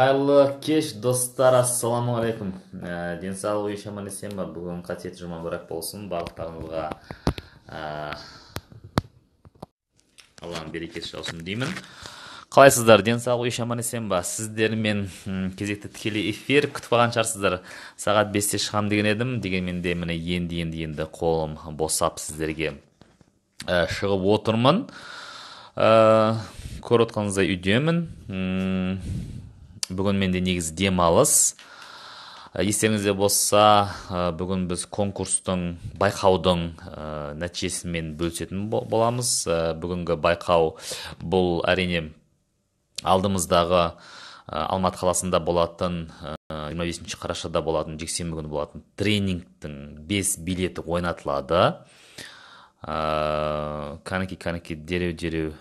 қайырлы кеш достар ассалаумағалейкум ә, денсаулық үй аман есен ба бүгін қасиетті жұма мүбәрәк болсын барлықтарыңызға ә, алланың берекесі жаусын деймін қалайсыздар денсаулық үй аман есен ба сіздермен кезекті тікелей эфир күтіп қалған шығарсыздар сағат бесте шығам деген едім дегенмен де міне енді енді енді қолым босап сіздерге ә, шығып отырмын ә, көріп отырғаныңыздай үйдемін бүгін менде негізі демалыс э, естеріңізде болса э, бүгін біз конкурстың байқаудың э, нәтижесімен бөлісетін боламыз бүгінгі байқау бұл әрине алдымыздағы алматы қаласында болатын 25 бесінші қарашада болатын жексенбі күні болатын тренингтің бес билеті ойнатылады ә, кәнеки дереу дереу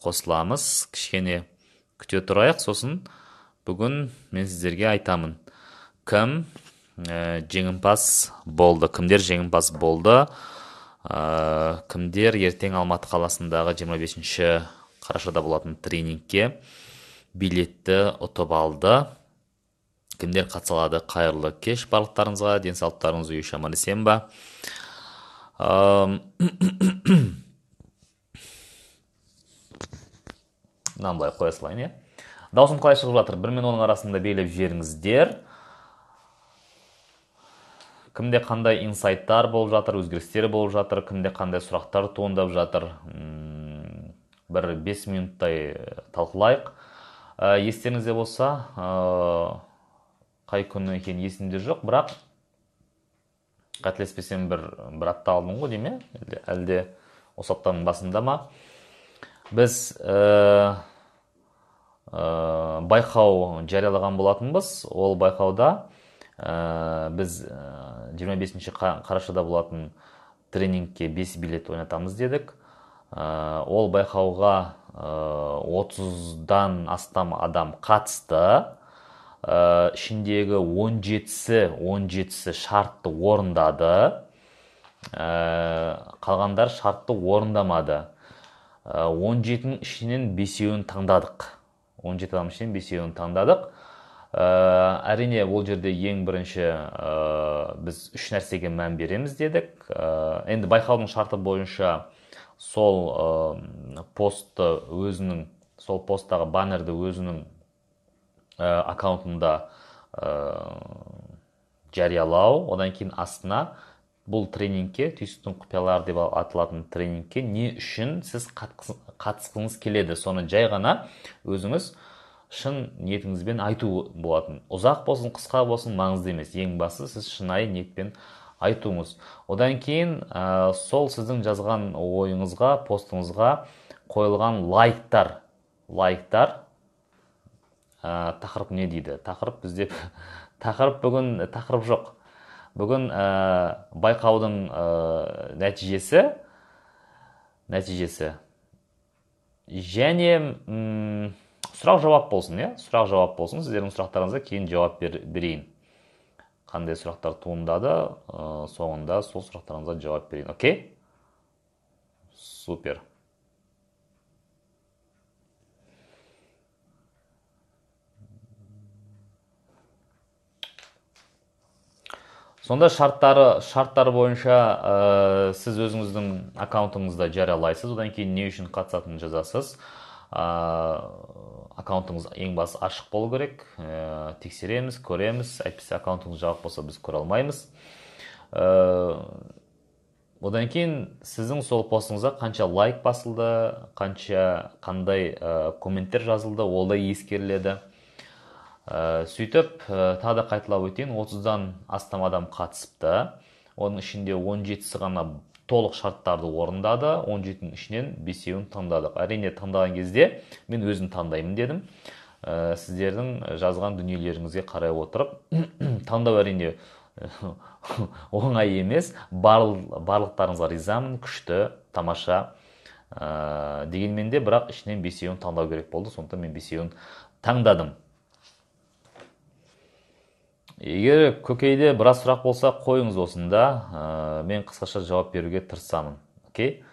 қосыламыз кішкене күте тұрайық сосын бүгін мен сіздерге айтамын кім ә, жеңімпаз болды кімдер жеңімпаз болды ә, кімдер ертең алматы қаласындағы 25 қарашада болатын тренингке билетті ұтып алды кімдер қатыса алады қайырлы кеш барлықтарыңызға денсаулықтарыңыз үй аман есен ба мынаны былай қоя салайын иә даусым қалай шығып жатыр бір мен оның арасында белеп жіберіңіздер кімде қандай инсайттар болып жатыр өзгерістер болып жатыр кімде қандай сұрақтар туындап жатыр бір 5 минуттай э, талқылайық э, естеріңізде болса э, қай күні екен есімде жоқ бірақ қателеспесем бір бір апта алдын ғой деймін әлде, әлде осы аптаның басында ма біз ә, байқау жариялаған болатынбыз ол байқауда ә, біз 25 э, бесінші қарашада болатын тренингке бес билет ойнатамыз дедік ол байқауға отыздан астам адам қатысты ә, ішіндегі он жетісі он жетісі шартты орындады ә, қалғандар шартты орындамады он жетінің ішінен бесеуін таңдадық он жеті адам ішінен бесеуін таңдадық ә, әрине ол жерде ең бірінші ә, біз үш нәрсеге мән береміз дедік ә, енді байқаудың шарты бойынша сол ә, постты өзінің сол посттағы баннерді өзінің аккаунтында ә, жариялау одан кейін астына бұл тренингке түйсіктің құпиялары деп аталатын тренингке не үшін сіз қатысқыңыз келеді соны жай ғана өзіңіз шын ниетіңізбен айту болатын ұзақ болсын қысқа болсын маңызды емес ең бастысы сіз шынайы ниетпен айтуыңыз одан кейін ә, сол сіздің жазған ойыңызға постыңызға қойылған лайктар лайктар ә, тақырып не дейді тақырып бізде тақырып бүгін тақырып жоқ бүгін ә, байқаудың ә, нәтижесі нәтижесі және ұм, сұрақ жауап болсын иә сұрақ жауап болсын сіздердің сұрақтарыңызға кейін жауап бер, берейін қандай сұрақтар туындады ә, соңында сол сұрақтарыңызға жауап берейін окей супер сонда шарттары шарттар бойынша ә, сіз өзіңіздің аккаунтыңызда жариялайсыз одан кейін не үшін қатысатынын жазасыз ә, аккаунтыңыз ең басы ашық болу керек ә, тексереміз көреміз әйтпесе аккаунтыңыз жабық болса біз көре алмаймыз ә, одан кейін сіздің сол постыңызға қанша лайк басылды қанша қандай ә, комменттер жазылды ол да ескеріледі ә, сөйтіп ә, тағы да қайталап өтейін отыздан астам адам қатысыпты оның ішінде 17-сі ғана толық шарттарды орындады 17-нің ішінен бесеуін таңдадық әрине таңдаған кезде мен өзім таңдаймын дедім ә, сіздердің жазған дүниелеріңізге қарай отырып таңдау әрине оңай емес барлықтарыңызға ризамын күшті тамаша ә, дегенмен де бірақ ішінен бесеуін таңдау керек болды сондықтан мен бесеуін таңдадым егер көкейде біраз сұрақ болса қойыңыз осында мен қысқаша жауап беруге тырысамын окей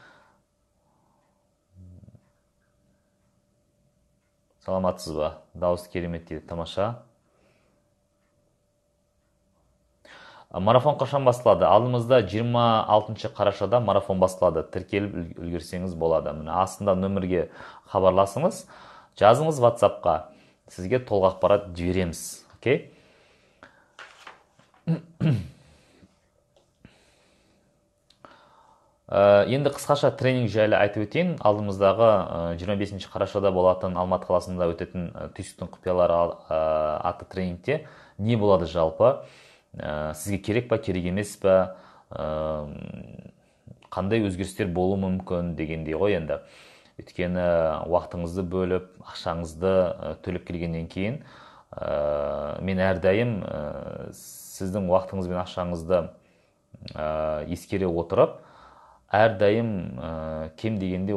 саламатсыз ба дауыс керемет дейді тамаша марафон қашан басталады алдымызда 26 қарашада марафон басталады тіркеліп үлгерсеңіз болады міне астында нөмірге хабарласыңыз жазыңыз ватсапқа сізге толық ақпарат жібереміз окей Э, енді қысқаша тренинг жайлы айтып өтейін алдымыздағы 25 э, қарашада болатын алматы қаласында өтетін э, түйсіктің құпиялары атты тренингте не болады жалпы сізге керек па керек емес па қандай өзгерістер болуы мүмкін дегендей ғой енді өйткені уақытыңызды бөліп ақшаңызды төлеп келгеннен кейін ә, мен әрдайым ә, сіздің уақытыңыз бен ақшаңызды ә, ескере отырып әрдайым ә, кем дегенде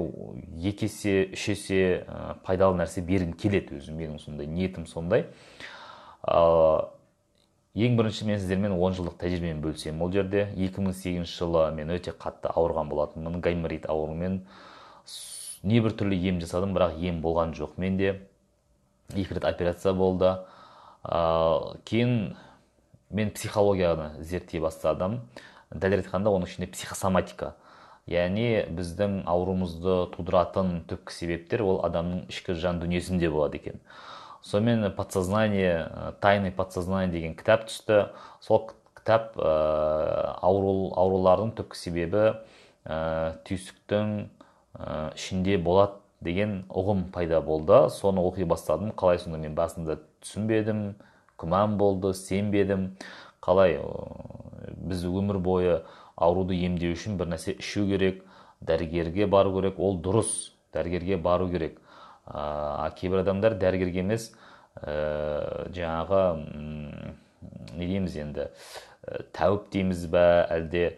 екі есе үш есе пайдалы нәрсе бергім келеді өзім менің сондай ниетім сондай ә, ең бірінші мен сіздермен 10 жылдық тәжірибемен бөлісемін ол жерде 2008 жылы мен өте қатты ауырған болатынмын гайморит ауруымен небір түрлі ем жасадым бірақ ем болған жоқ менде екі рет операция болды ә, кейін мен психологияны зерттей бастадым дәлірек айтқанда оның ішінде психосоматика яғни біздің ауруымызды тудыратын түпкі себептер ол адамның ішкі жан дүниесінде болады екен сонымен подсознание э, тайны подсознание деген кітап түсті сол кітап ә, ауру, аурулардың түпкі себебі ә, түйсіктің ішінде болады деген ұғым пайда болды соны оқи бастадым қалай сонда мен басында түсінбедім күмән болды сенбедім қалай біз өмір бойы ауруды емдеу үшін бір нәрсе ішу керек дәрігерге бару керек ол дұрыс дәрігерге бару керек а кейбір адамдар дәрігерге емес ә, жаңағы не дейміз енді тәуіп дейміз бе әлде ә,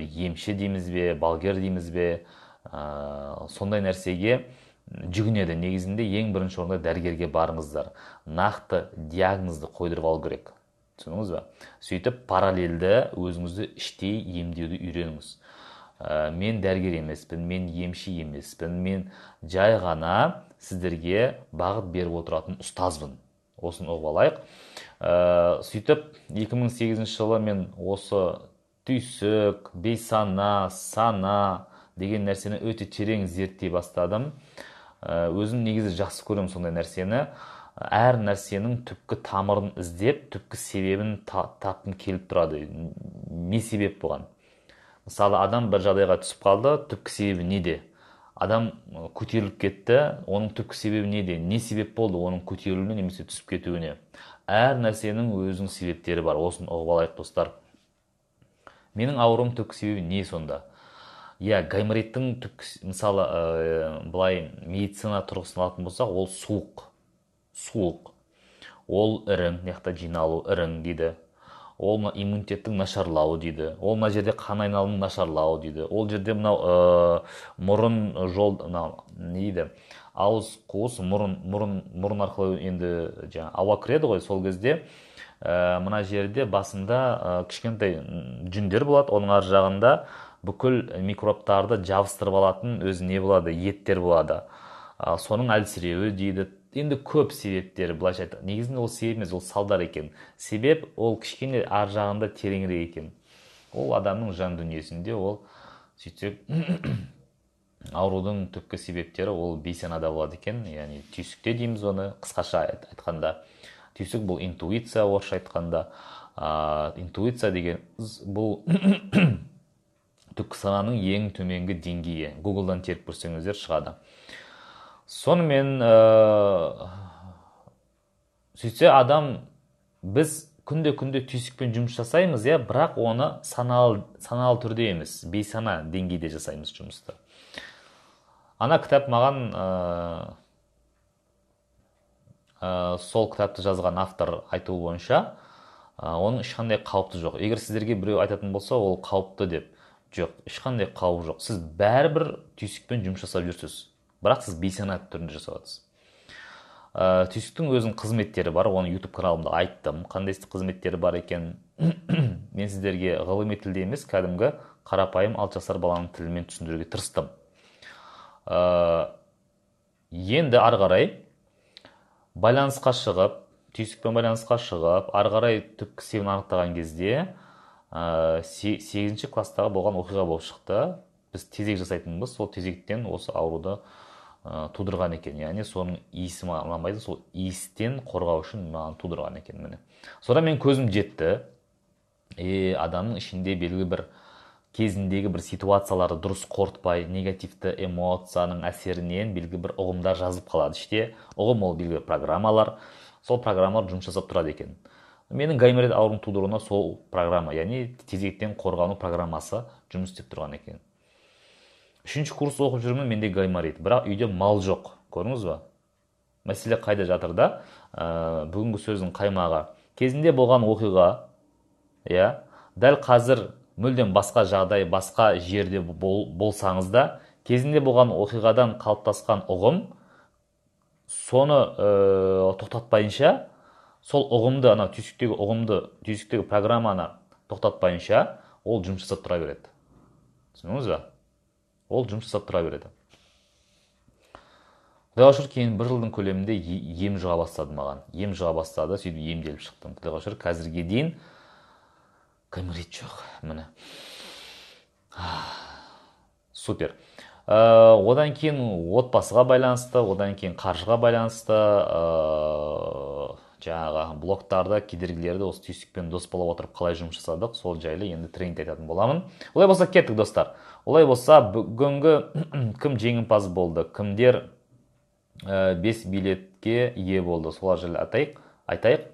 емші дейміз бе балгер дейміз бе ә, сондай нәрсеге жүгінеді негізінде ең бірінші орында дәрігерге барыңыздар нақты диагнозды қойдырып алу керек түсіндіңіз ба сөйтіп параллельді өзіңізді іштей емдеуді үйреніңіз ә, мен дәрігер емеспін мен емші емеспін мен жай ғана сіздерге бағыт беріп отыратын ұстазбын осыны ұғып алайық ә, сөйтіп 2008 жылы мен осы түйсік бейсана сана деген нәрсені өте терең зерттей бастадым ә, өзім негізі жақсы көремін сондай нәрсені әр нәрсенің түпкі тамырын іздеп түпкі себебін тапқым келіп тұрады не себеп болған мысалы адам бір жағдайға түсіп қалды түпкі себебі неде адам көтеріліп кетті оның түпкі себебі неде не себеп болды оның көтерілуіне немесе түсіп кетуіне әр нәрсенің өзінің себептері бар Осын ұғып алайық достар менің ауырым түпкі себебі не сонда иә гаймориттің түпкі мысалы ә, былай медицина тұрғысынан алатын болсақ ол суық суық ол ірің мына жақта жиналу ірің дейді ол мына иммунитеттің нашарлауы дейді ол мына жерде қан айналымның нашарлауы дейді ол жерде мынау ә, мұрын жол мынау не дейді ауыз қуыс мұрын мұрын мұрын арқылы енді жаңа ауа кіреді ғой сол кезде ә, мына жерде басында ә, кішкентай жүндер болады оның ар жағында бүкіл микробтарды жабыстырып алатын өзі не болады еттер болады ә, соның әлсіреуі дейді енді көп себептері былайша айтқан негізінде ол себеп емес ол салдар екен себеп ол кішкене ар жағында тереңірек екен ол адамның жан дүниесінде ол сөйтсек аурудың түпкі себептері ол бейсанада болады екен яғни түйсікте дейміз оны қысқаша айтқанда түйсік бұл интуиция орысша айтқанда ә, интуиция деген бұл түпкі сананың ең төменгі деңгейі гуглдан теріп көрсеңіздер шығады сонымен ә, сөйтсе адам біз күнде күнде түйсікпен жұмыс жасаймыз иә бірақ оны саналы, саналы түрде емес бейсана деңгейде жасаймыз жұмысты ана кітап маған ә, ә, сол кітапты жазған автор айтуы бойынша ә, оның ешқандай қауіпті жоқ егер сіздерге біреу айтатын болса ол қауіпті деп жоқ ешқандай қауіп жоқ сіз бәрібір түйсікпен жұмыс жасап жүрсіз бірақ сіз бейсанат түрінде жасап жатырсыз э, түйсіктің өзінің қызметтері бар оны ютуб каналымда айттым қандай қызметтері бар екенін мен сіздерге ғылыми тілде емес кәдімгі қарапайым алты жасар баланың тілімен түсіндіруге тырыстым э, енді ары қарай байланысқа шығып түйсікпен байланысқа шығып ары қарай түпкі себебін анықтаған кезде ә, сегізінші класстағы болған оқиға болып шықты біз тезек жасайтынбыз сол тезектен осы ауруды ә, тудырған екен яғни соның иісі маған ұнамайды сол иістен қорғау үшін маған тудырған екен міне содан мен көзім жетті е адамның ішінде белгілі бір кезіндегі бір ситуацияларды дұрыс қорытпай негативті эмоцияның әсерінен белгілі бір ұғымдар жазып қалады іште ұғым ол белгілі программалар сол программалар жұмыс жасап тұрады екен менің гайморит ауруын тудыруына сол программа яғни тезектен қорғану программасы жұмыс істеп тұрған екен үшінші курс оқып жүрмін менде гайморит бірақ үйде мал жоқ көрдіңіз ба мәселе қайда жатыр да ә, бүгінгі сөздің қаймағы кезінде болған оқиға иә дәл қазір мүлдем басқа жағдай басқа жерде бол, болсаңыз да кезінде болған оқиғадан қалыптасқан ұғым соны ә, тоқтатпайынша сол ұғымды ана түйсіктегі ұғымды түйсіктегі программаны тоқтатпайынша ол жұмыс жасап тұра береді түсіндіңіз ба ол жұмыс жасап тұра береді құдайға шүкір кейін бір жылдың көлемінде ем жұға бастады маған ем жұға бастады сөйтіп емделіп шықтым құдайға шүкір қазірге дейін гайморит жоқ міне супер ә, одан кейін отбасыға байланысты одан кейін қаржыға байланысты ә, жаңағы блогтарды кедергілерді осы түйсікпен дос бола отырып қалай жұмыс жасадық сол жайлы енді тренинг айтатын боламын олай болса кеттік достар олай болса бүгінгі кім жеңімпаз болды кімдер ә, бес билетке ие болды солар жайлы атайық айтайық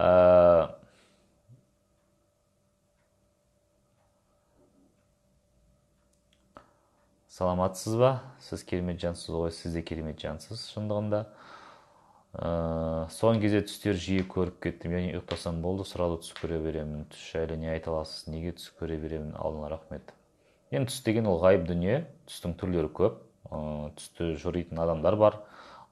э, саламатсыз ба сіз керемет жансыз ғой сіз де керемет жансыз шындығында ә, э, соңғы кезде түстер жиі көріп кеттім яғни ұйықтасам болды сразу түс көре беремін түс жайлы не айта аласыз неге түс көре беремін алдына рахмет енді түс деген ол ғайып дүние түстің түрлері көп ә, түсті жоритын адамдар бар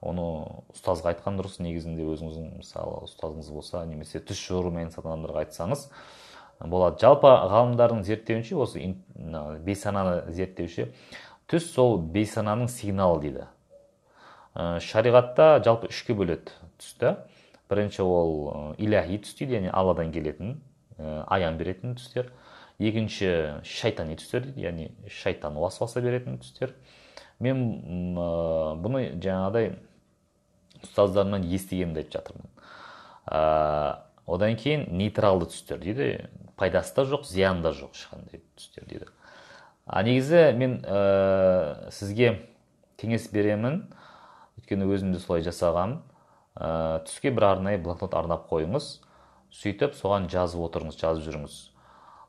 оны ұстазға айтқан дұрыс негізінде өзіңіздің мысалы ұстазыңыз болса немесе түс жорумен айналысатын адамдарға айтсаңыз болады жалпы ғалымдардың зерттеуінше осы бейсананы зерттеуші түс сол бейсананың сигналы дейді Э, шариғатта жалпы үшке бөледі түсті бірінші ол э, иләхи түс дейді яғни алладан келетін э, аян беретін түстер екінші шайтани түстер дейді яғни шайтан уасуаса беретін түстер мен бұны жаңағыдай ұстаздарымнан естігенімді айтып жатырмын ә, одан кейін нейтралды түстер дейді пайдасы да жоқ зияны да жоқ ешқандай түстер дейді а негізі мен сізге кеңес беремін өйткені өзім де солай жасағанмын ә, э, түске бір арнайы блокнот арнап қойыңыз сөйтіп соған жазып отырыңыз жазып жүріңіз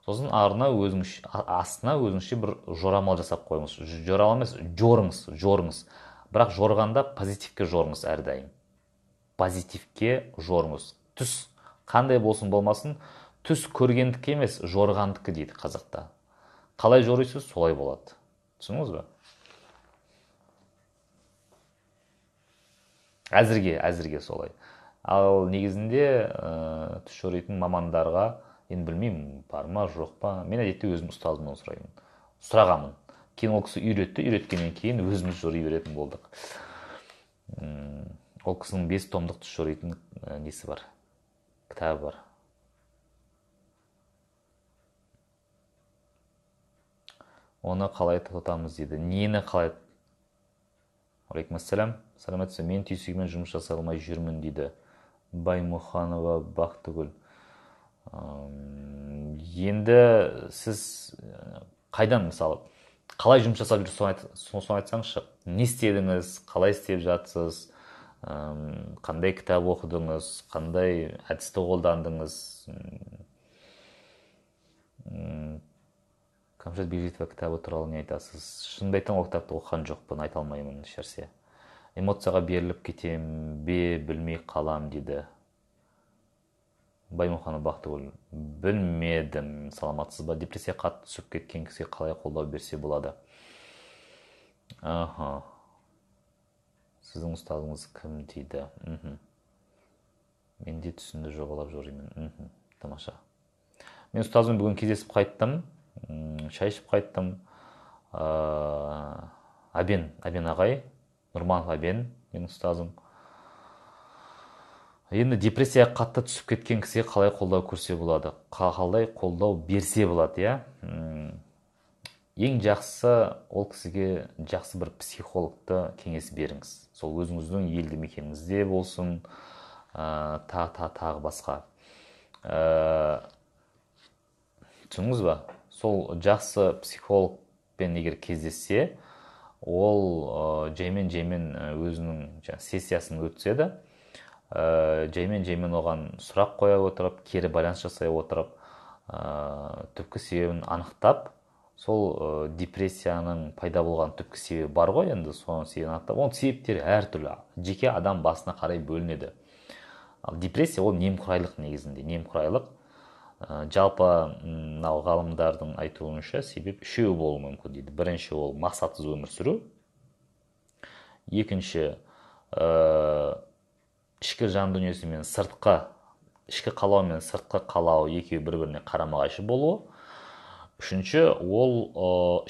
сосын арына өзіңіз астына өзіңізше бір жорамал жасап қойыңыз жорамал емес жорыңыз жорыңыз бірақ жорғанда позитивке жорыңыз әрдайым позитивке жорыңыз түс қандай болсын болмасын түс көргендікке емес жорғандікі дейді қазақта қалай жорисыз солай болады түсіндіңіз ба әзірге әзірге солай ал негізінде ә, э, түс жоритын мамандарға енді білмеймін бар ма жоқ па мен әдетте өзім ұстазымнан сұраймын сұрағанмын кейін ол кісі үйретті үйреткеннен кейін өзіміз жори беретін болдық ол кісінің бес томдық түс жоритын э, несі бар кітабы бар оны қалай тоқтатамыз дейді нені қалай алейкум ассалам саламатсыз мен түйсігіммен жұмыс жасай алмай жүрмін дейді баймұханова бақтыгүл енді сіз э, қайдан мысалы қалай жұмыс жасап жүрсіз соны айтсаңызшы не істедіңіз қалай істеп жатсыз қандай кітап оқыдыңыз қандай әдісті қолдандыңыз кәмшат битва кітабы туралы не айтасыз шынымды айтсам ол кітапты оқыған жоқпын айта алмаймын ешнәрсе эмоцияға беріліп кетем бе білмей қалам дейді баймұханов бақтыгүл білмедім саламатсыз ба депрессия қатты түсіп кеткен кісіге қалай қолдау берсе болады аха сіздің ұстазыңыз кім дейді мхм менде түсімді жобалап жүремін мхм тамаша мен ұстазыммен бүгін кездесіп қайттым шай ішіп қайттым ә, әбен әбен ағай нұрманов әбен менің ұстазым енді депрессияға қатты түсіп кеткен кісіге қалай қолдау көрсе болады қалай қолдау берсе болады иә ең жақсы ол кісіге жақсы бір психологты кеңес беріңіз сол өзіңіздің елді мекеніңізде болсын ә, та та тағы басқа ә, түсіндіңіз ба сол жақсы психологпен егер кездессе ол ә, жаймен жаймен өзінің сессиясын өткізеді ә, жаймен жаймен оған сұрақ қоя отырып кері байланыс жасай отырып ә, түпкі себебін анықтап сол ә, депрессияның пайда болған түпкі себебі бар ғой енді соның себебін анықтап оның себептері әртүрлі жеке адам басына қарай бөлінеді ал депрессия ол немқұрайлық негізінде немқұрайлық Э, жалпы мынау ғалымдардың айтуынша себеп үшеу болуы мүмкін дейді бірінші ол мақсатсыз өмір сүру екінші ә, ішкі жан дүниесі мен сыртқы ішкі қалау мен сыртқы қалау екеуі бір біріне қарама қайшы болуы үшінші ол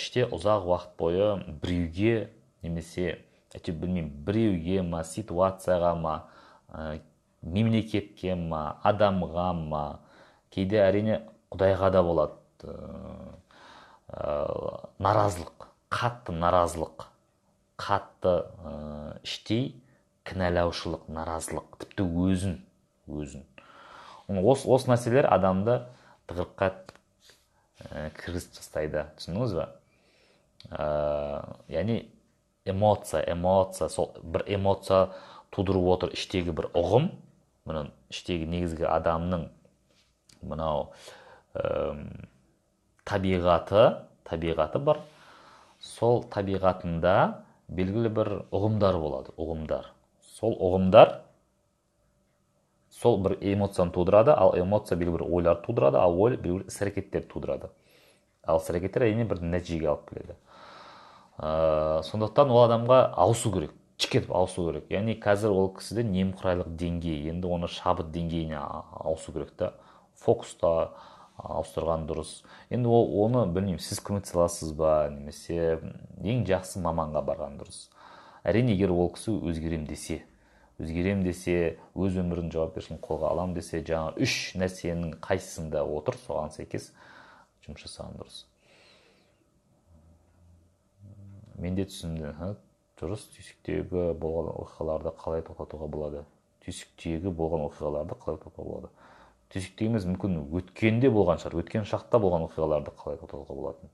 іште ұзақ уақыт бойы біреуге немесе әйтеуір білмеймін біреуге ма ситуацияға ма ә, мемлекетке ма адамға ма кейде әрине құдайға да болады ә, наразылық қатты наразылық қатты ә, іштей кінәлаушылық наразылық тіпті өзін өзін осы ос нәрселер адамды тығырыққа ә, кіргізіп тастайды түсіндіңіз ба ә, яғни эмоция эмоция сол бір эмоция тудырып отыр іштегі бір ұғым мұның іштегі негізгі адамның мынау ә, табиғаты табиғаты бар сол табиғатында белгілі бір ұғымдар болады ұғымдар сол ұғымдар сол бір эмоцияны тудырады ал эмоция белгілі бір ойлар тудырады ал ой белгілі іс әрекеттер тудырады ал іс әрекеттер әрине бір нәтижеге алып келеді ә, сондықтан ол адамға ауысу керек чик етіп ауысу керек яғни қазір ол кісіде немқұрайлық деңгейі енді оны шабыт деңгейіне ауысу керек та фокуста ауыстырған дұрыс енді ол оны білмеймін сіз көмектесе ба немесе ең жақсы маманға барған дұрыс әрине егер ол кісі өзгерем десе өзгерем десе өз өмірінің жауапкершілігін қолға аламын десе жаңа үш нәрсенің қайсысында отыр соған сәйкес жұмыс жасаған дұрыс мен де түсіндім дұрыс түйсіктегі болған оқиғаларды қалай тоқтатуға болады түйсіктегі болған оқиғаларды қалай тоқтатуға болады түйсіктейміз мүмкін өткенде болған шығар өткен шақта болған оқиғаларды қалай тоқтатуға болатын.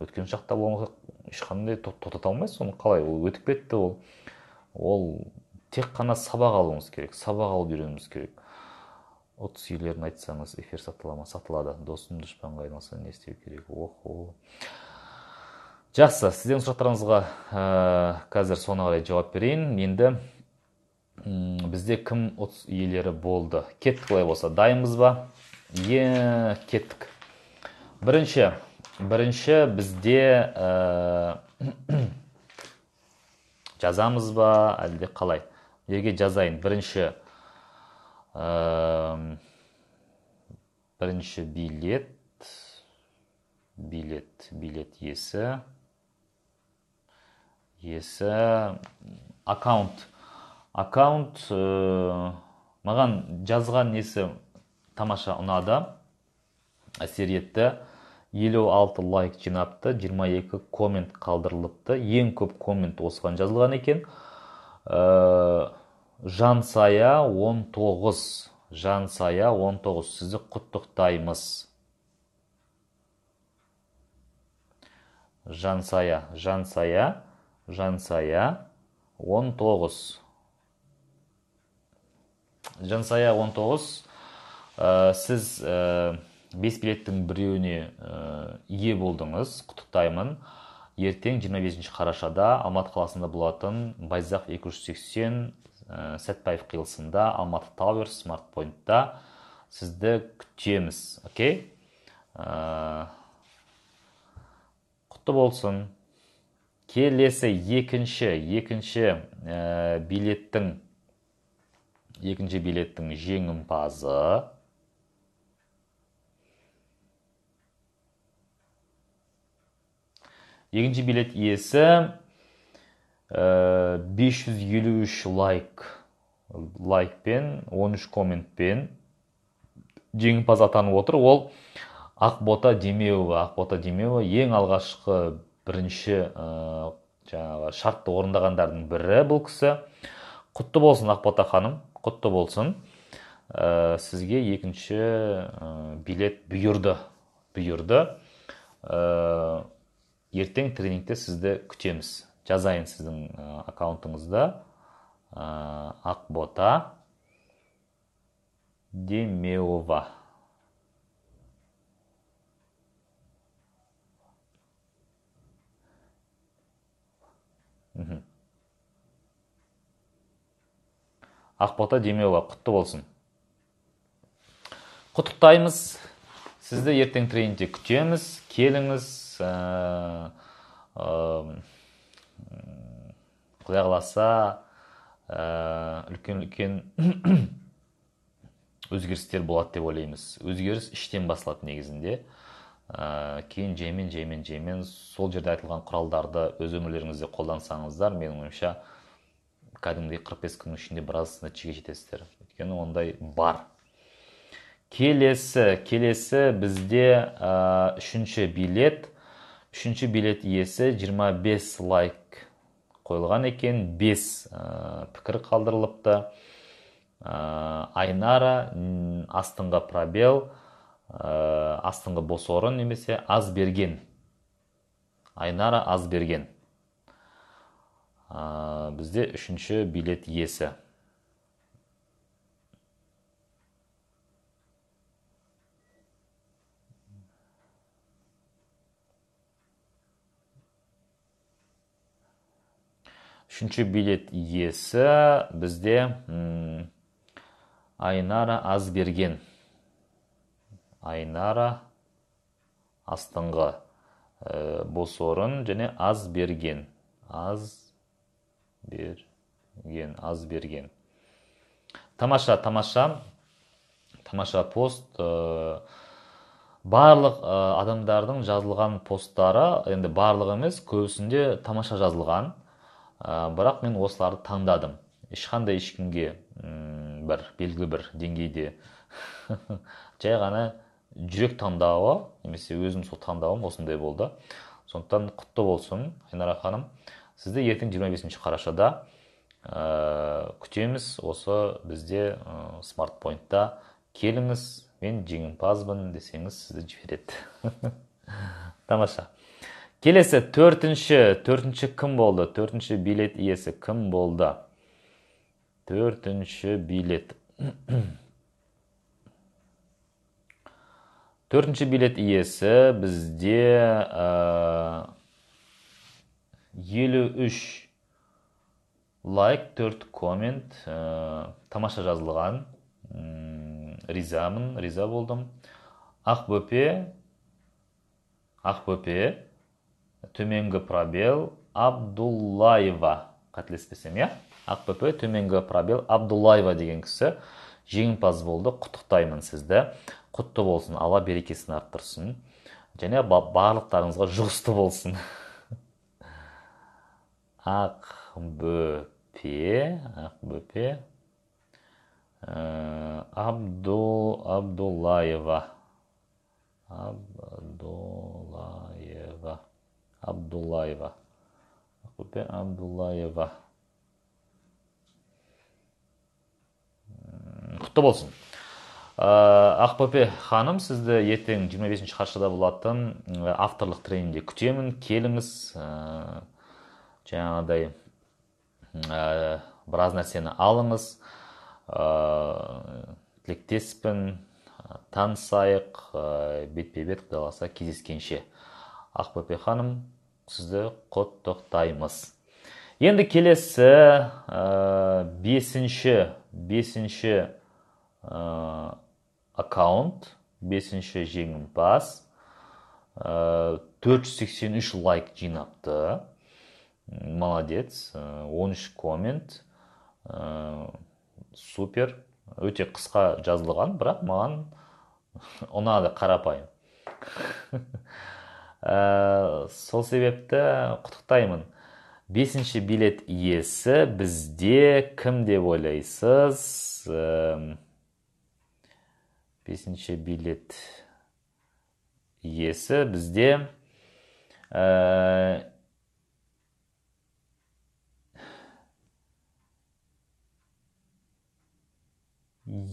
өткен шақта болған оқиға ешқандай тоқтата алмайсыз оны қалай ол өтіп кетті ол ол тек қана сабақ алуыңыз керек сабақ алып үйренуіңіз керек ұтыс иелерін айтсаңыз эфир сатыла ма сатылады досым дұшпанға айналса не істеу керек охо жақсы сіздердің сұрақтарыңызға ә, қазір соны қарай жауап берейін енді бізде кім ұтыс иелері болды кеттік олай болса дайынбыз ба е кеттік бірінші бірінші бізде ә, жазамыз ба әлде қалай Ерге жазайын бірінші ә, бірінші билет билет билет иесі иесі аккаунт аккаунт ә, маған жазған несі тамаша ұнады әсер етті елу лайк жинапты 22 коммент қалдырылыпты ең көп коммент осыған жазылған екен ә, э, жансая 19 жансая 19 сізді құттықтаймыз жансая жансая жансая 19 жансая 19 тоғыз ә, сіз ә, бес билеттің біреуіне ә, ие болдыңыз құттықтаймын ертең 25 қарашада алматы қаласында болатын байзақ 280 ә, сәтбаев қиылысында алматы тауэр смарт пойнтта сізді күтеміз окей ә, құтты болсын келесі екінші екінші ә, билеттің екінші билеттің жеңімпазы екінші билет иесі ә, э, 553 лайк лайкпен 13 комментпен жеңімпаз атанып отыр ол ақбота демеуова ақбота демеуова ең алғашқы бірінші ә, жаңағы шартты орындағандардың бірі бұл кісі құтты болсын ақбота ханым құтты болсын ә, сізге екінші э, билет бұйырды бұйырды ә, ертең тренингте сізді күтеміз жазайын сіздің аккаунтыңызда ә, ақбота демеова мхм ақбота демеуова құтты болсын құттықтаймыз сізді ертең тренингте күтеміз келіңіз ә, ә, құдай қаласа ә, үлкен үлкен өзгерістер болады деп ойлаймыз өзгеріс іштен басталады негізінде ә, кейін жемен жемен жемен сол жерде айтылған құралдарды өз өмірлеріңізде қолдансаңыздар менің ойымша кәдімгідей қырық бес күннің ішінде біраз нәтижеге жетесіздер өйткені ондай бар келесі келесі бізде ә, үшінші билет үшінші билет иесі 25 лайк қойылған екен 5 ә, пікір қалдырылыпты ә, айнара астыңғы пробел ә, астыңғы бос орын немесе аз берген айнара аз берген ә, бізде үшінші билет иесі үшінші билет иесі бізде ұм, айнара берген. айнара астыңғы ә, бос орын және аз берген аз берген аз берген тамаша тамаша тамаша пост барлық адамдардың жазылған посттары енді барлығы емес көбісінде тамаша жазылған ә, бірақ мен осыларды таңдадым ешқандай ешкімге бір белгілі бір деңгейде жай ғана жүрек таңдауы немесе өзім сол таңдауым осындай болды сондықтан құтты болсын айнара ханым сізді ертең 25 қарашада ә, күтеміз осы бізде ә, э, смарт келіңіз мен жеңімпазбын десеңіз сізді жібереді тамаша келесі төртінші төртінші кім болды төртінші билет иесі кім болды төртінші билет төртінші билет иесі бізде э, үш лайк төрт коммент э, тамаша жазылған ризамын риза болдым ақбөпе ақбөпе төменгі пробел абдуллаева қателеспесем иә ақбөпе төменгі пробел абдуллаева деген кісі жеңімпаз болды құттықтаймын сізді құтты болсын алла берекесін арттырсын және барлықтарыңызға жұғысты болсын ақбөпе ақбөпе э, Абду абдуллаева абдуллаева абдуллаева ақбөпе абдуллаева құтты болсын э, ақбөпе ханым сізді еттен 25 ші қаршыда болатын э, авторлық тренингде күтемін келіңіз жаңағыдай ә, біраз нәрсені алыңыз ә, тілектеспін танысайық ә, бетпе бет қаласа кездескенше ақбөпе ханым сізді құттықтаймыз енді келесі ә, бесінші бесінші ә, аккаунт бесінші жеңімпаз 483 лайк жинапты молодец 13 э, коммент э, супер өте қысқа жазылған бірақ маған ұнады қарапайым ә, сол себепті құттықтаймын бесінші билет иесі бізде кім деп ойлайсыз ә, бесінші билет иесі бізде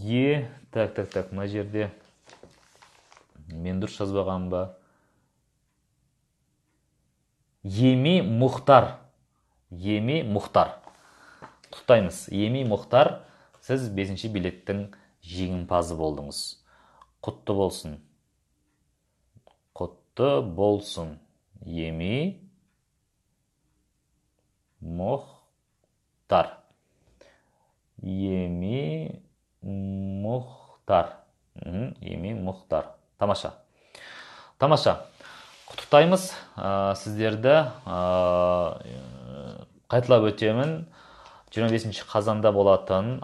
е так так так мына жерде мен дұрыс жазбағанмын ба еми мұхтар еми мұхтар құттықтаймыз еми мұхтар сіз бесінші билеттің жеңімпазы болдыңыз құтты болсын құтты болсын еми мұхтар еми мұхтар емин мұхтар тамаша тамаша құттықтаймыз ә, сіздерді ә, қайталап өтемін 25 қазанда болатын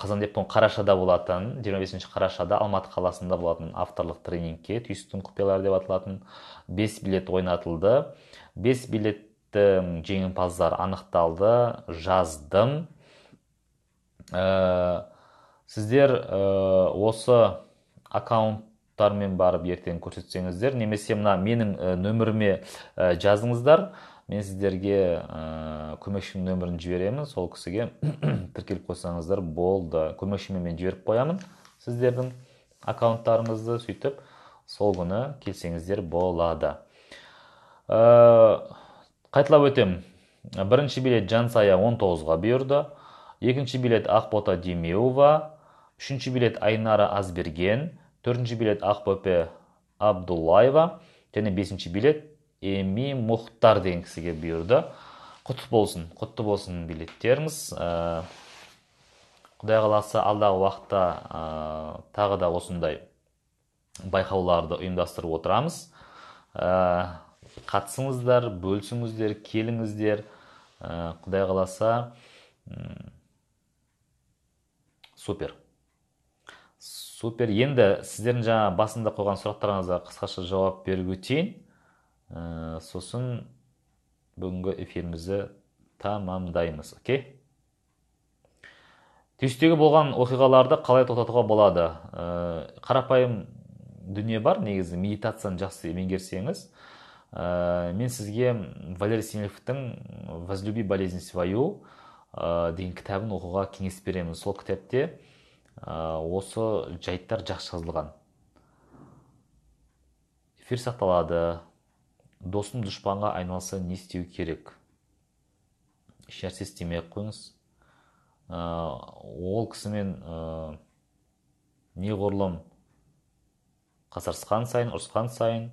қазан деп қарашада болатын 25 қарашада алматы қаласында болатын авторлық тренингке түйсіктің құпиялары деп аталатын 5 билет ойнатылды 5 билеттің жеңімпаздары анықталды жаздым ә, сіздер э, осы аккаунттармен барып ертең көрсетсеңіздер немесе мына менің э, нөміріме э, жазыңыздар мен сіздерге ә, нөмірін жіберемін сол кісіге тіркеліп қойсаңыздар болды көмекшіме мен жіберіп қоямын сіздердің аккаунттарыңызды сөйтіп сол күні келсеңіздер болады ә, қайталап өтем. бірінші билет жансая 19-ға бұйырды екінші билет ақбота демеуова үшінші билет айнара азберген төртінші билет ақбөпе абдуллаева және бесінші билет эми мұхтар деген кісіге бұйырды құтты болсын құтты болсын билеттеріңіз құдай қаласа алдағы уақытта ә, тағы да осындай байқауларды ұйымдастырып отырамыз ә, қатысыңыздар бөлісіңіздер келіңіздер құдай қаласа супер супер енді сіздердің жаңа басында қойған сұрақтарыңызға қысқаша жауап беріп өтейін ә, сосын бүгінгі эфирімізді тамамдаймыз окей түстегі болған оқиғаларды қалай тоқтатуға болады ә, қарапайым дүние бар негізі медитацияны жақсы меңгерсеңіз ә, мен сізге валерий сенелевтің возлюби болезнь свою ә, деген кітабын оқуға кеңес беремін сол кітапте Ә, осы жайттар жақсы жазылған эфир сақталады досым дұшпанға айналса не істеу керек ешнәрсе істемей ақ қойыңыз ә, ол кісімен ә, неғұрлым қасарысқан сайын ұрысқан сайын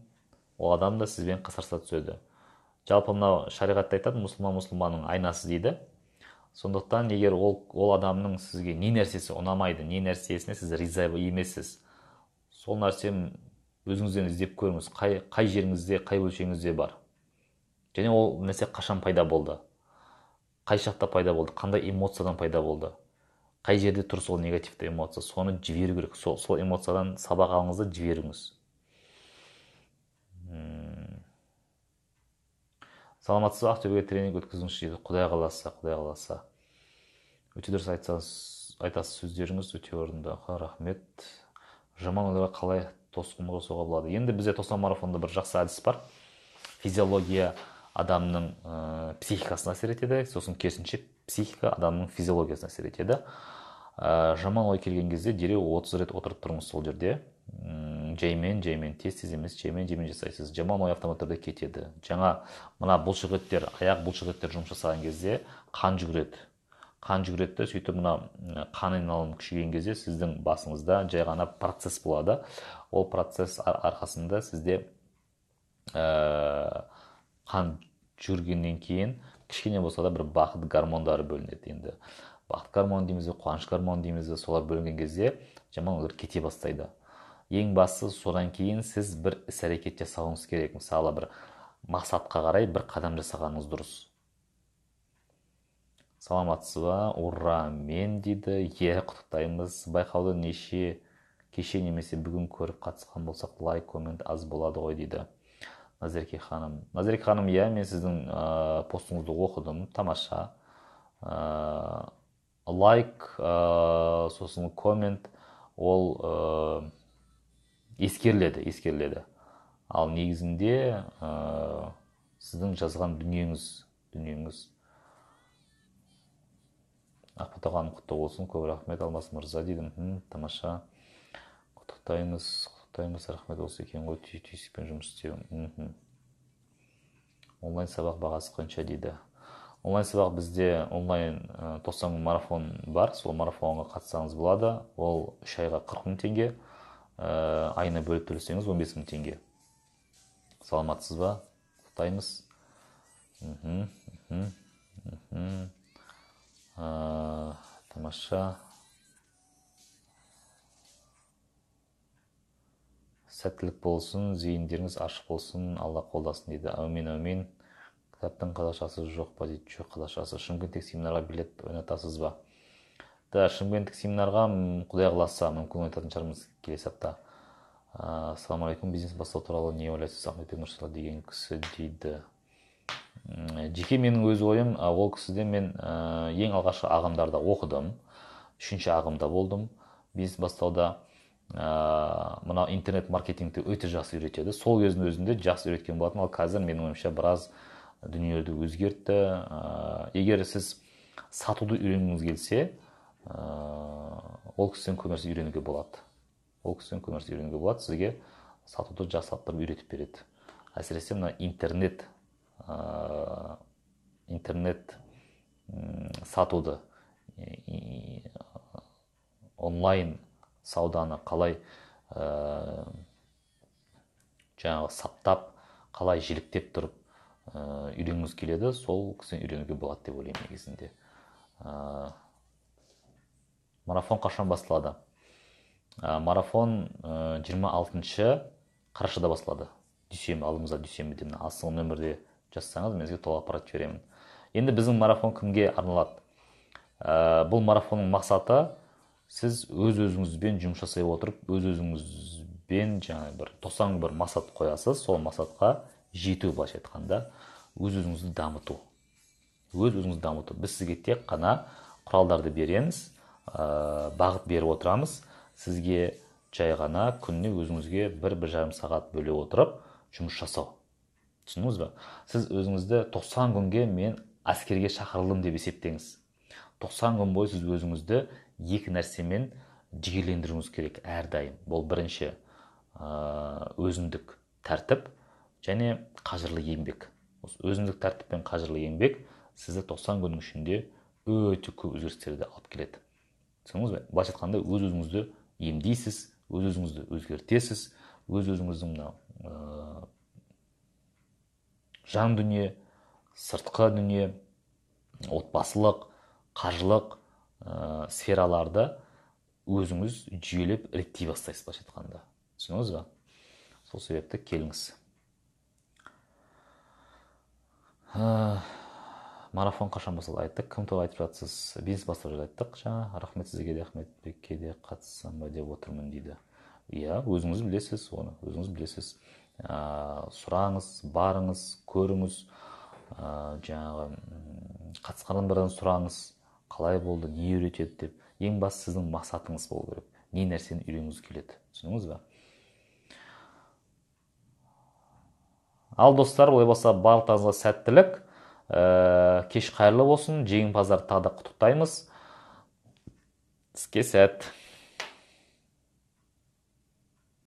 ол адам да сізбен қасарыса түседі жалпы мынау шариғатта айтады мұсылман мұсылманның айнасы дейді сондықтан егер ол, ол адамның сізге не нәрсесі ұнамайды не нәрсесіне сіз риза емессіз сол нәрсені өзіңізден іздеп көріңіз қай, қай жеріңізде қай бөлшегіңізде бар және ол нәрсе қашан пайда болды қай шақта пайда болды қандай эмоциядан пайда болды қай жерде тұр сол негативті эмоция соны жіберу керек сол, сол эмоциядан сабақ алыңыз да жіберіңіз саламатсыз ба ақтөбеге тренинг өткізіңізші дейді құдай қаласа құдай қаласа өте дұрыс айтсаңыз айтасыз сөздеріңіз өте орынды рахмет жаман ойларға қалай тосқын қосуға болады енді бізде тосан марафонда бір жақсы әдіс бар физиология адамның ә, психикасына әсер етеді сосын керісінше психика адамның физиологиясына әсер етеді ә, жаман ой келген кезде дереу отыз рет отырып тұрыңыз сол жерде жеймен жеймен тез тез емес жеймен жеймен жасайсыз жаман ой автоматтарда кетеді жаңа мына бұлшықеттер аяқ бұлшықеттер жұмыс жасаған кезде қан жүгіреді қан жүгіреді да сөйтіп мына қан айналым күшейген кезде сіздің басыңызда жай ғана процесс болады ол процесс ар арқасында сізде ә, қан жүргеннен кейін кішкене болса да бір бақыт гормондары бөлінеді енді бақыт гормоны дейміз бе қуаныш гормоны дейміз солар бөлінген кезде жаман ойлар кете бастайды ең бастысы содан кейін сіз бір іс әрекет жасауыңыз керек мысалы бір мақсатқа қарай бір қадам жасағаныңыз дұрыс саламатсыз ба ура мен дейді иә құттықтаймыз байқауды неше кеше немесе бүгін көріп қатысқан болсақ лайк коммент аз болады ғой дейді назерке ханым назерке ханым иә мен сіздің постыңызды оқыдым тамаша ә, лайк ә, сосын коммент ол ескеріледі ескеріледі ал негізінде ә, сіздің жазған дүниеңіз дүниеңіз ақпат құтты болсын көп рахмет алмас мырза дейді тамаша құттықтаймыз құттықтаймыз рахмет осы екен ғой түйсікпен жұмыс істеу онлайн сабақ бағасы қанша дейді онлайн сабақ бізде онлайн э, тоқсан марафон бар сол марафонға қатыссаңыз болады ол үш айға қырық мың теңге ә, э, айына бөліп төлесеңіз 15 мың теңге саламатсыз ба құттықтаймыз ә, тамаша сәттілік болсын зейіндеріңіз ашық болсын алла қолдасын дейді әумин әумин кітаптың қазақшасы жоқ па дейді жоқ қазақшасы шымкенттегі семинарға билет ойнатасыз ба да шымкенттік семинарға құдай қаласа мүмкін айтатын шығармыз келесі апта ассалаумағалейкум бизнес бастау туралы не ойлайсыз ахметбек нұрсұлу деген кісі дейді жеке менің өз ойым ол кісіден мен ең алғашқы ағымдарда оқыдым үшінші ағымда болдым бизнес бастауда ә, мына интернет маркетингті өте жақсы үйретеді сол кездің өзінде жақсы үйреткен болатын ал қазір менің ойымша біраз дүниелерді өзгертті егер сіз сатуды үйренгіңіз келсе Э, ол кісіден көп нәрсе үйренуге болады ол кісіден көп нәрсе үйренуге болады сізге сатуды жасаттырып үйретіп береді әсіресе мына интернет ә, интернет сатуды э, онлайн сауданы қалай ә, жаңағы саптап қалай жіліктеп тұрып ә, үйренгіңіз келеді сол кісіден үйренуге болады деп ойлаймын негізінде марафон қашан басталады ә, марафон ә, жиырма алтыншы қарашада басталады дүйсенбі алдымызда дүйсенбіде мына астыңғы нөмірде жазсаңыз мен сізге толық ақпарат жіберемін енді біздің марафон кімге арналады ә, бұл марафонның мақсаты сіз өз өзіңізбен жұмыс жасай отырып өз өзіңізбен жаңағы бір тоқсан бір мақсат қоясыз сол мақсатқа жету былайша айтқанда өз өзіңізді дамыту өз өзіңізді дамыту біз сізге тек қана құралдарды береміз Э, бағыт беріп отырамыз сізге жай ғана күніне өзіңізге бір бір жарым сағат бөле отырып жұмыс жасау түсіндіңіз ба сіз өзіңізді 90 күнге мен әскерге шақырылдым деп есептеңіз 90 күн бойы сіз өзіңізді екі нәрсемен жігерлендіруіңіз керек әрдайым бұл бірінші э, өзіндік тәртіп және қажырлы еңбек осы өзіндік тәртіп пен қажырлы еңбек сізді 90 күннің ішінде өте көп өзгерістерді алып келеді түсіндіңіз бе былайша айтқанда өз өзіңізді емдейсіз өз өзіңізді өзгертесіз өз өзіңіздің мынау ә, жан дүние сыртқы дүние отбасылық қаржылық ә, сфераларды өзіңіз жүйелеп реттей бастайсыз былайша айтқанда түсіндіңіз ба сол себепті келіңіз марафон қашан басталды айттық кім туралы айтып жатсыз бизнес бастап жатыр айттық жаңа рахмет сізге де ахметбекке де қатыссам ба деп отырмын дейді иә өзіңіз білесіз оны өзіңіз білесіз ә, сұраңыз барыңыз көріңіз ә, жаңағы қатысқан адамдардан сұраңыз қалай болды не үйретеді деп ең бастысы сіздің мақсатыңыз болу керек не нәрсені үйренгіңіз келеді түсіндіңіз ба ал достар олай болса барлықтарыңызға сәттілік ә, кеш қайырлы болсын жеңімпаздарды тағы да құттықтаймыз іске сәт